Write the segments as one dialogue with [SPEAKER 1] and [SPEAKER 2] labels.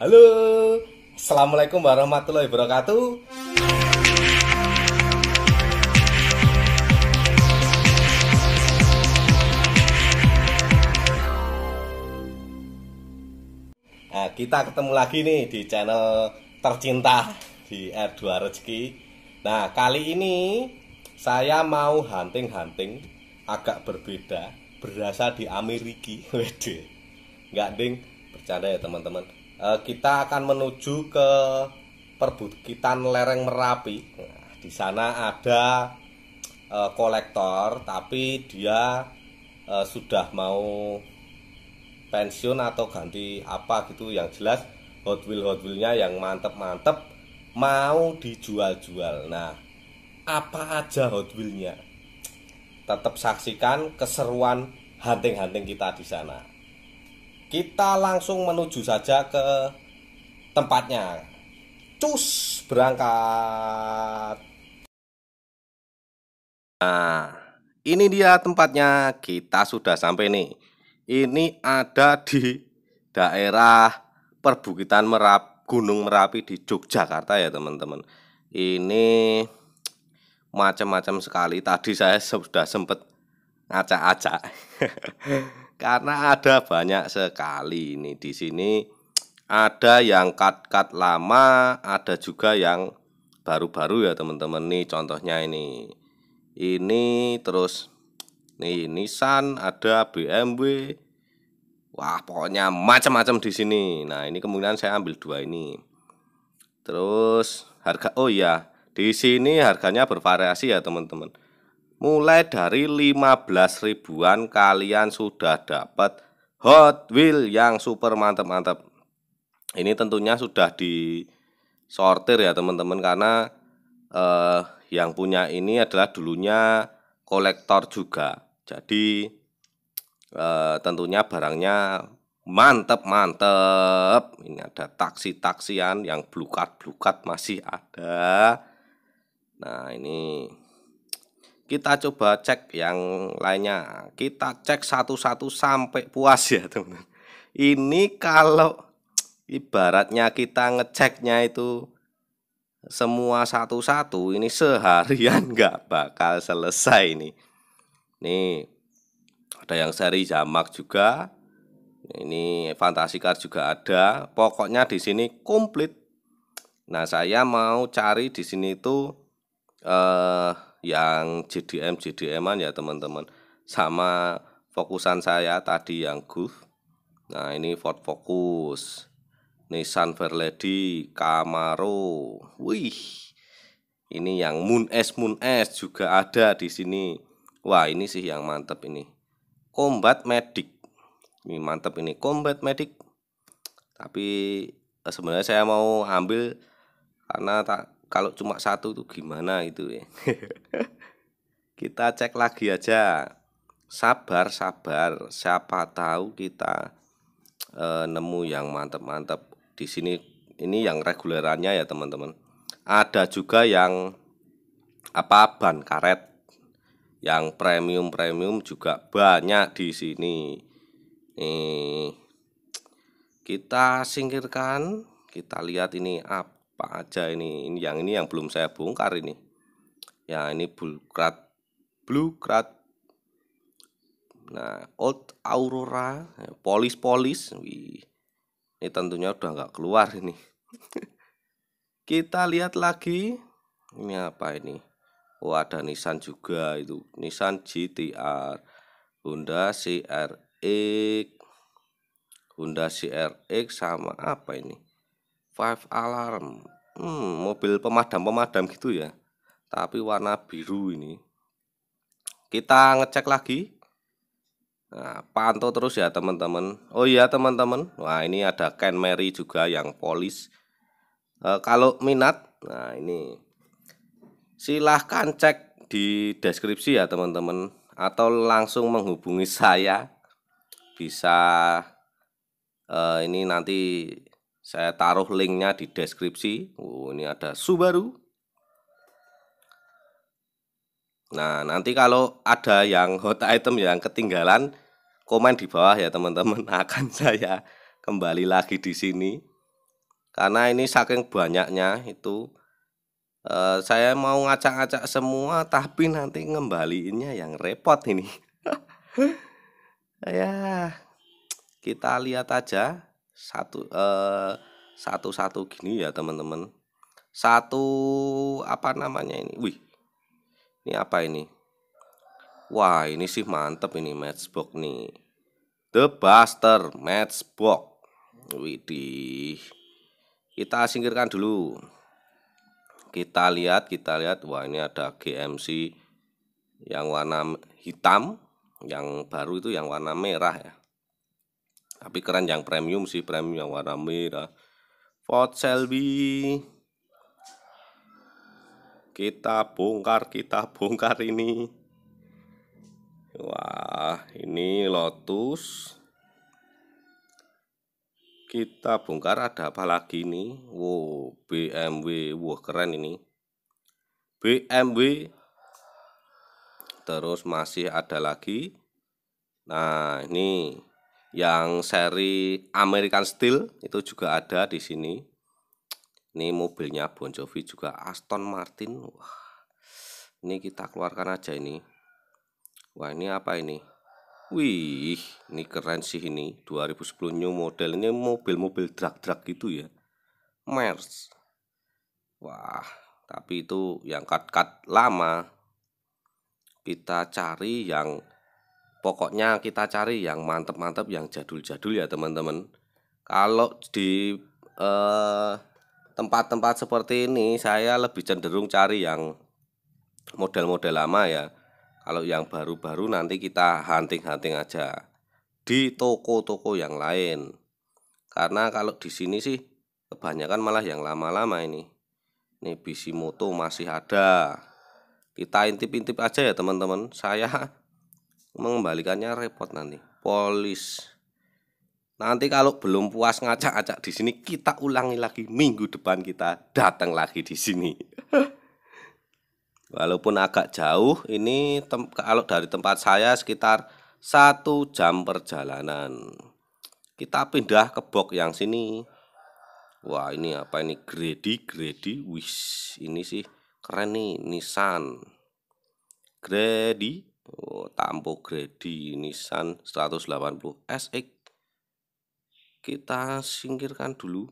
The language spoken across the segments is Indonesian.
[SPEAKER 1] Halo, Assalamualaikum warahmatullahi wabarakatuh Nah, kita ketemu lagi nih di channel tercinta di R2 Rezeki Nah, kali ini saya mau hunting-hunting agak berbeda berasa di Amerika Wede Nggak ding, bercanda ya teman-teman Eh, kita akan menuju ke perbukitan lereng Merapi. Nah, di sana ada eh, kolektor, tapi dia eh, sudah mau pensiun atau ganti apa gitu. Yang jelas Hot Wheel Hot Wheelnya yang mantep-mantep mau dijual-jual. Nah, apa aja Hot Wheelnya? Tetap saksikan keseruan hunting-hunting kita di sana. Kita langsung menuju saja ke tempatnya. Cus, berangkat. Nah, ini dia tempatnya. Kita sudah sampai nih. Ini ada di daerah perbukitan Merap, Gunung Merapi di Yogyakarta ya, teman-teman. Ini macam-macam sekali. Tadi saya sudah sempat ngacak-acak. Karena ada banyak sekali ini di sini ada yang cut-cut lama, ada juga yang baru-baru ya teman-teman nih contohnya ini. Ini terus nih Nissan, ada BMW. Wah, pokoknya macam-macam di sini. Nah, ini kemungkinan saya ambil dua ini. Terus harga oh ya di sini harganya bervariasi ya teman-teman mulai dari 15 ribuan kalian sudah dapat Hot Wheel yang super mantep-mantep ini tentunya sudah di sortir ya teman-teman karena eh, yang punya ini adalah dulunya kolektor juga jadi eh, tentunya barangnya mantep-mantep ini ada taksi-taksian yang blukat-blukat masih ada nah ini kita coba cek yang lainnya. Kita cek satu-satu sampai puas ya, teman-teman. Ini kalau ibaratnya kita ngeceknya itu semua satu-satu ini seharian nggak bakal selesai ini. Nih, ada yang seri jamak juga. Ini fantasi card juga ada. Pokoknya di sini komplit. Nah, saya mau cari di sini itu eh yang JDM JDM-an ya teman-teman sama fokusan saya tadi yang Gulf nah ini Ford Focus Nissan Verlady Camaro wih ini yang Moon S Moon S juga ada di sini wah ini sih yang mantep ini Combat Medic ini mantep ini Combat Medic tapi eh, sebenarnya saya mau ambil karena tak kalau cuma satu tuh gimana itu ya. kita cek lagi aja. Sabar, sabar. Siapa tahu kita e, nemu yang mantep-mantep di sini. Ini yang regulerannya ya teman-teman. Ada juga yang apa ban karet yang premium premium juga banyak di sini nih kita singkirkan kita lihat ini apa apa aja ini. Ini yang ini yang belum saya bongkar ini. Ya, ini bulkrat crab Nah, Old Aurora, ya, polis-polis. Wih. Ini tentunya udah nggak keluar ini. Kita lihat lagi. Ini apa ini? Oh, ada Nissan juga itu. Nissan GTR, Honda CRX, Honda CRX sama apa ini? Five Alarm. Hmm, mobil pemadam-pemadam gitu ya. Tapi warna biru ini. Kita ngecek lagi. Nah, pantau terus ya teman-teman. Oh iya teman-teman. Wah ini ada Ken Mary juga yang polis. E, kalau minat, nah ini silahkan cek di deskripsi ya teman-teman. Atau langsung menghubungi saya. Bisa e, ini nanti saya taruh linknya di deskripsi. Oh, ini ada Subaru. Nah, nanti kalau ada yang hot item yang ketinggalan, komen di bawah ya teman-teman. Akan saya kembali lagi di sini. Karena ini saking banyaknya itu eh, saya mau ngacak-ngacak semua tapi nanti ngembaliinnya yang repot ini. ya, kita lihat aja satu eh, satu satu gini ya teman-teman satu apa namanya ini wih ini apa ini wah ini sih mantep ini matchbox nih the buster matchbox widih kita singkirkan dulu kita lihat kita lihat wah ini ada GMC yang warna hitam yang baru itu yang warna merah ya tapi keren yang premium sih premium yang warna merah Ford Shelby kita bongkar kita bongkar ini wah ini Lotus kita bongkar ada apa lagi nih wow BMW wah keren ini BMW terus masih ada lagi nah ini yang seri American Steel itu juga ada di sini. Ini mobilnya Bon Jovi juga Aston Martin. Wah. Ini kita keluarkan aja ini. Wah, ini apa ini? Wih, ini keren sih ini. 2010 new model ini mobil-mobil drag-drag gitu ya. Mers. Wah, tapi itu yang cut-cut lama. Kita cari yang Pokoknya kita cari yang mantep-mantep, yang jadul-jadul ya teman-teman. Kalau di tempat eh, tempat-tempat seperti ini, saya lebih cenderung cari yang model-model lama ya. Kalau yang baru-baru nanti kita hunting-hunting aja di toko-toko yang lain. Karena kalau di sini sih kebanyakan malah yang lama-lama ini. Ini Moto masih ada. Kita intip-intip aja ya teman-teman. Saya mengembalikannya repot nanti polis nanti kalau belum puas ngacak-acak di sini kita ulangi lagi minggu depan kita datang lagi di sini walaupun agak jauh ini kalau dari tempat saya sekitar satu jam perjalanan kita pindah ke box yang sini wah ini apa ini gredi gredi wish ini sih keren nih Nissan gredi Oh, Tampo Gredi Nissan 180 SX. Kita singkirkan dulu.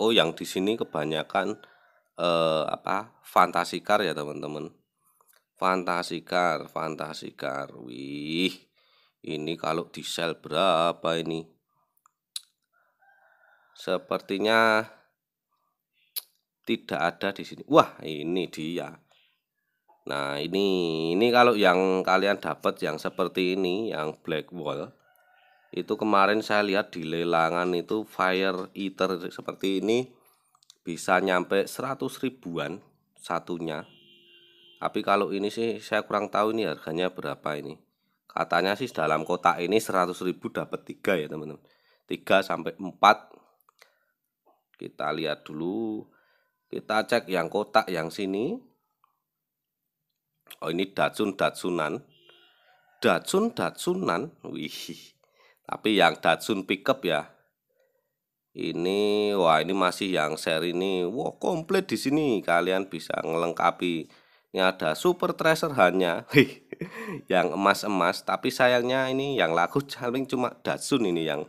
[SPEAKER 1] Oh, yang di sini kebanyakan eh, apa? Fantasi car ya, teman-teman. Fantasi car, fantasi car. Wih. Ini kalau di sel berapa ini? Sepertinya tidak ada di sini. Wah, ini dia. Nah, ini ini kalau yang kalian dapat yang seperti ini, yang black wall itu kemarin saya lihat di lelangan itu fire eater seperti ini bisa nyampe 100 ribuan satunya. Tapi kalau ini sih saya kurang tahu ini harganya berapa ini. Katanya sih dalam kotak ini 100 ribu dapat tiga ya, teman-teman. 3 sampai empat kita lihat dulu kita cek yang kotak yang sini Oh ini Datsun Datsunan. Datsun Datsunan. Wih. Tapi yang Datsun pickup ya. Ini wah ini masih yang seri ini. Wah, komplit di sini. Kalian bisa melengkapi. Ini ada super tracer hanya yang emas-emas, tapi sayangnya ini yang laku paling cuma Datsun ini yang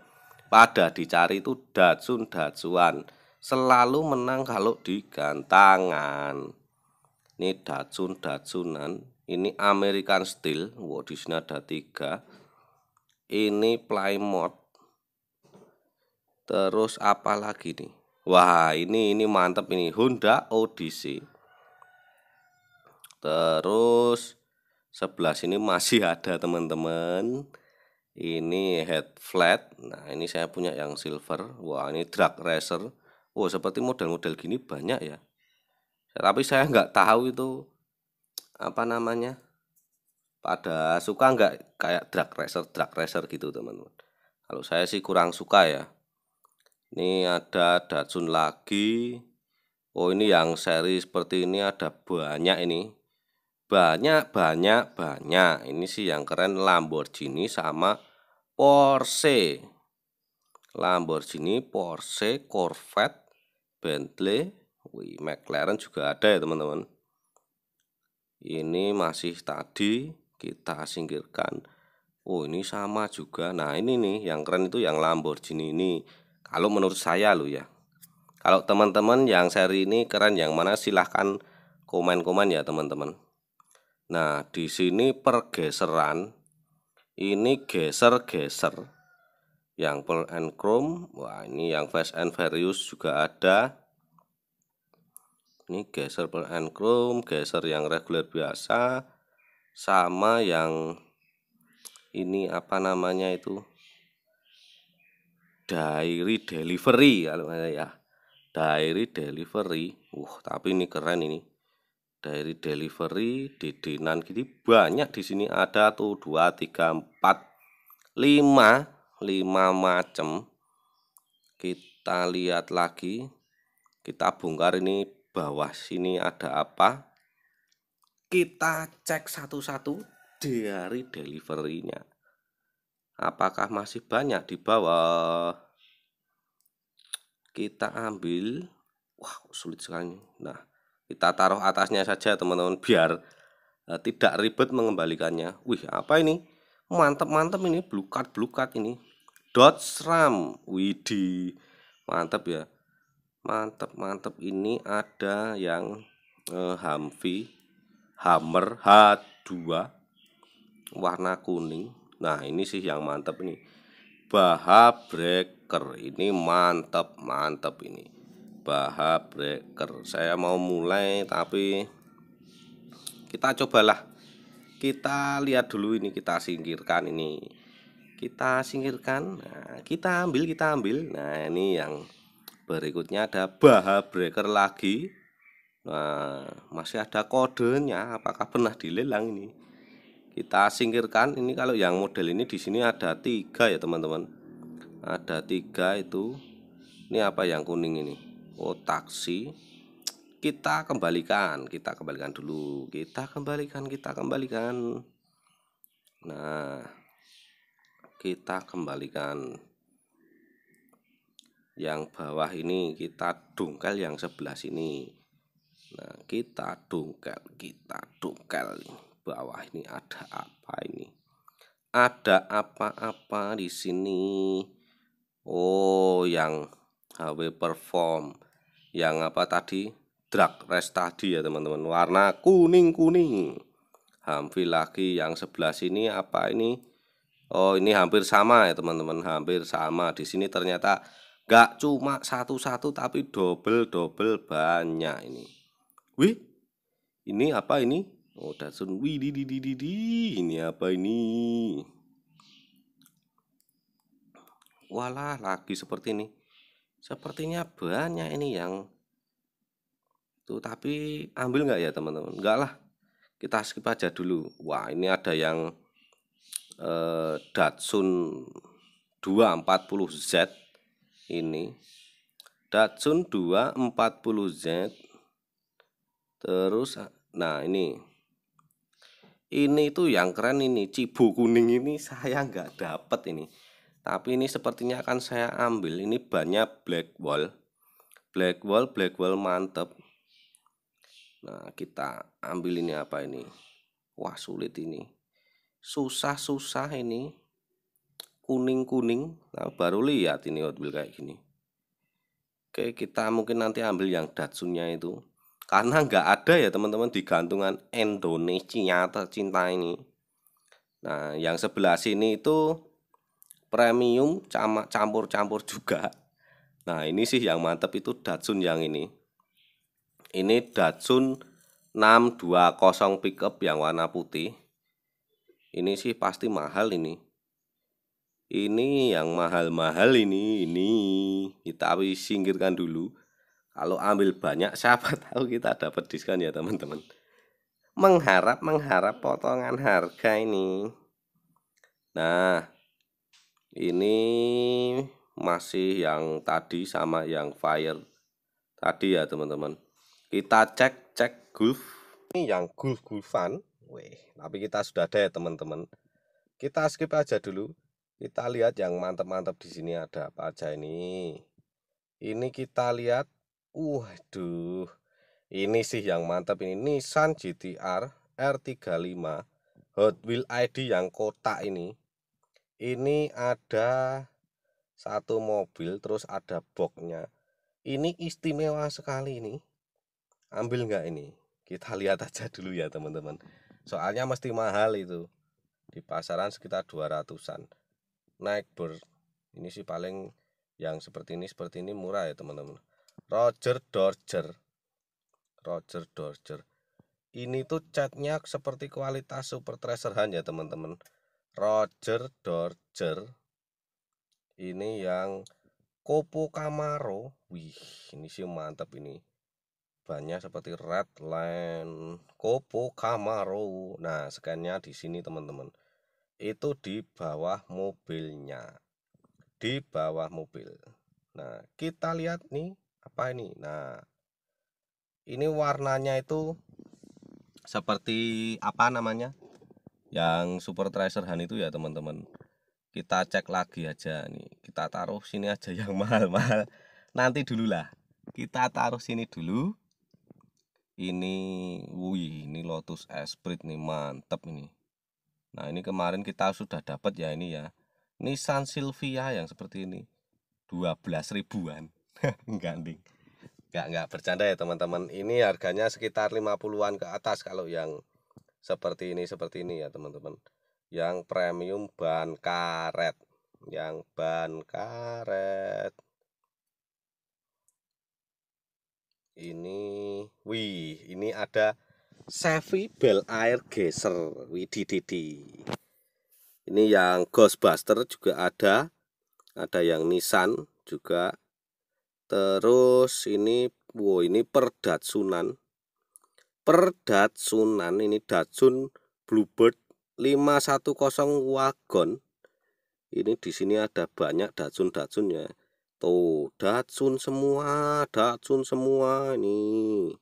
[SPEAKER 1] pada dicari itu Datsun Datsuan. Selalu menang kalau di gantangan ini Datsun Datsunan ini American Steel wow di sini ada tiga ini Plymouth terus apa lagi nih wah ini ini mantap ini Honda Odyssey terus sebelah sini masih ada teman-teman ini head flat nah ini saya punya yang silver wah ini drag racer wow seperti model-model gini banyak ya tapi saya nggak tahu itu apa namanya pada suka nggak kayak drag racer drag racer gitu teman-teman kalau saya sih kurang suka ya ini ada Datsun lagi oh ini yang seri seperti ini ada banyak ini banyak banyak banyak ini sih yang keren Lamborghini sama Porsche Lamborghini Porsche Corvette Bentley Wih, McLaren juga ada ya teman-teman. Ini masih tadi kita singkirkan. Oh ini sama juga. Nah ini nih yang keren itu yang Lamborghini ini. Kalau menurut saya loh ya. Kalau teman-teman yang seri ini keren yang mana silahkan komen-komen ya teman-teman. Nah di sini pergeseran ini geser-geser yang pearl and chrome wah ini yang fast and Furious juga ada ini geser per enchrome geser yang reguler biasa sama yang ini apa namanya itu diary delivery kalau ya diary delivery uh tapi ini keren ini diary delivery dedenan gitu banyak di sini ada tuh dua tiga empat lima lima macam kita lihat lagi kita bongkar ini bawah sini ada apa kita cek satu-satu dari deliverynya apakah masih banyak di bawah kita ambil wah sulit sekali nah kita taruh atasnya saja teman-teman biar eh, tidak ribet mengembalikannya wih apa ini mantep-mantep ini blue card blue card ini Dodge Ram Widi mantep ya mantep-mantep ini ada yang eh, Humvee Hammer H2 warna kuning nah ini sih yang mantep ini baha breaker ini mantep mantep ini baha breaker saya mau mulai tapi kita cobalah kita lihat dulu ini kita singkirkan ini kita singkirkan nah, kita ambil kita ambil nah ini yang Berikutnya ada baha breaker lagi. Nah, masih ada kodenya. Apakah pernah dilelang ini? Kita singkirkan. Ini kalau yang model ini di sini ada tiga ya teman-teman. Ada tiga itu. Ini apa yang kuning ini? Oh taksi. Kita kembalikan. Kita kembalikan dulu. Kita kembalikan. Kita kembalikan. Nah, kita kembalikan yang bawah ini kita dongkel yang sebelah sini nah kita dongkel kita dongkel bawah ini ada apa ini ada apa-apa di sini oh yang HW perform yang apa tadi drag rest tadi ya teman-teman warna kuning-kuning hampir lagi yang sebelah sini apa ini Oh ini hampir sama ya teman-teman hampir sama di sini ternyata Gak cuma satu-satu tapi double-double banyak ini. Wih, ini apa ini? Oh, Datsun. Wih, di, di, di, di, di. Ini apa ini? Walah, lagi seperti ini. Sepertinya banyak ini yang tuh tapi ambil nggak ya teman-teman? Enggak lah, kita skip aja dulu. Wah ini ada yang eh, Datsun 240Z ini Datsun 240Z terus nah ini ini itu yang keren ini cibu kuning ini saya nggak dapet ini tapi ini sepertinya akan saya ambil ini banyak black wall black wall black wall mantep nah kita ambil ini apa ini wah sulit ini susah-susah ini kuning-kuning nah, baru lihat ini Hot Wheels kayak gini Oke kita mungkin nanti ambil yang Datsunnya itu karena nggak ada ya teman-teman di gantungan Indonesia tercinta ini nah yang sebelah sini itu premium campur-campur juga nah ini sih yang mantep itu Datsun yang ini ini Datsun 620 pickup yang warna putih ini sih pasti mahal ini ini yang mahal-mahal ini ini kita singkirkan dulu kalau ambil banyak siapa tahu kita dapat diskon ya teman-teman mengharap mengharap potongan harga ini nah ini masih yang tadi sama yang fire tadi ya teman-teman kita cek cek gulf ini yang gulf gulfan Weh, tapi kita sudah ada ya teman-teman kita skip aja dulu kita lihat yang mantap-mantap di sini ada apa aja ini. Ini kita lihat, waduh, ini sih yang mantap ini Nissan GTR R35 Hot Wheel ID yang kotak ini. Ini ada satu mobil terus ada boxnya. Ini istimewa sekali ini. Ambil nggak ini? Kita lihat aja dulu ya teman-teman. Soalnya mesti mahal itu. Di pasaran sekitar 200-an naik ber ini sih paling yang seperti ini seperti ini murah ya teman-teman Roger Dorger Roger Dorger ini tuh catnya seperti kualitas Super Tracer Hunt ya teman-teman Roger Dorger ini yang Kopo Camaro wih ini sih mantap ini banyak seperti Redline Kopo Camaro nah skannya di sini teman-teman itu di bawah mobilnya di bawah mobil nah kita lihat nih apa ini nah ini warnanya itu seperti apa namanya yang super tracer han itu ya teman-teman kita cek lagi aja nih kita taruh sini aja yang mahal-mahal nanti dulu lah kita taruh sini dulu ini wih ini Lotus Esprit nih mantep ini Nah ini kemarin kita sudah dapat ya ini ya Nissan Silvia yang seperti ini 12 ribuan Ganding Enggak, enggak bercanda ya teman-teman Ini harganya sekitar 50-an ke atas Kalau yang seperti ini, seperti ini ya teman-teman Yang premium ban karet Yang ban karet Ini Wih, ini ada Sevi Bel Air Geser Widididi ini yang Ghostbuster juga ada ada yang Nissan juga terus ini wow ini perdatsunan, Sunan Sunan ini Datsun Bluebird 510 wagon ini di sini ada banyak Datsun Datsun ya tuh Datsun semua Datsun semua ini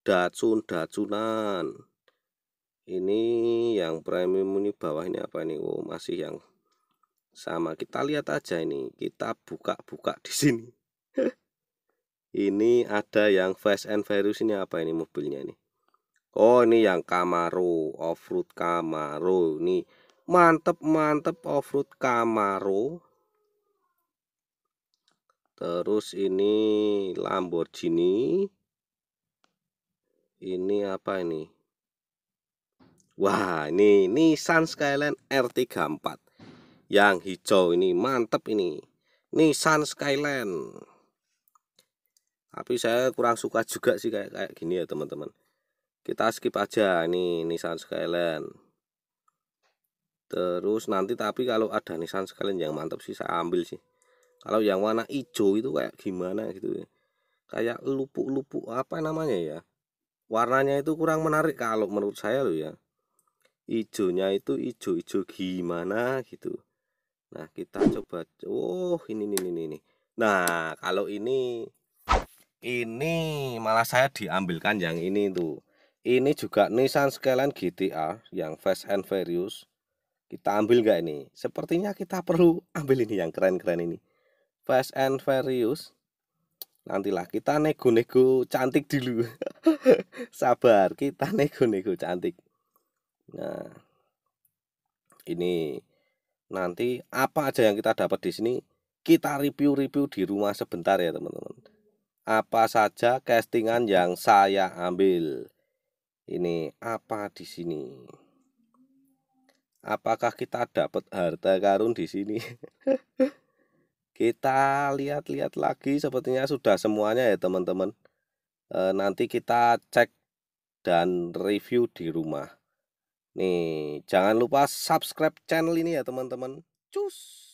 [SPEAKER 1] dacun-dacunan ini yang premium ini bawah ini apa ini oh, masih yang sama kita lihat aja ini kita buka-buka di sini ini ada yang Fast and virus ini apa ini mobilnya ini oh ini yang Camaro off-road Camaro ini mantep-mantep off-road Camaro terus ini Lamborghini ini apa ini wah ini Nissan Skyline R34 yang hijau ini mantep ini Nissan Skyline tapi saya kurang suka juga sih kayak kayak gini ya teman-teman kita skip aja ini Nissan Skyline terus nanti tapi kalau ada Nissan Skyline yang mantep sih saya ambil sih kalau yang warna hijau itu kayak gimana gitu ya kayak lupuk-lupuk apa namanya ya warnanya itu kurang menarik kalau menurut saya loh ya ijonya itu ijo ijo gimana gitu nah kita coba oh ini ini ini ini nah kalau ini ini malah saya diambilkan yang ini tuh ini juga Nissan Skyline GTA yang Fast and Furious kita ambil nggak ini sepertinya kita perlu ambil ini yang keren-keren ini Fast and Furious nantilah kita nego-nego cantik dulu sabar kita nego-nego cantik nah ini nanti apa aja yang kita dapat di sini kita review-review di rumah sebentar ya teman-teman apa saja castingan yang saya ambil ini apa di sini apakah kita dapat harta karun di sini kita lihat-lihat lagi sepertinya sudah semuanya ya teman-teman e, nanti kita cek dan review di rumah nih jangan lupa subscribe channel ini ya teman-teman cus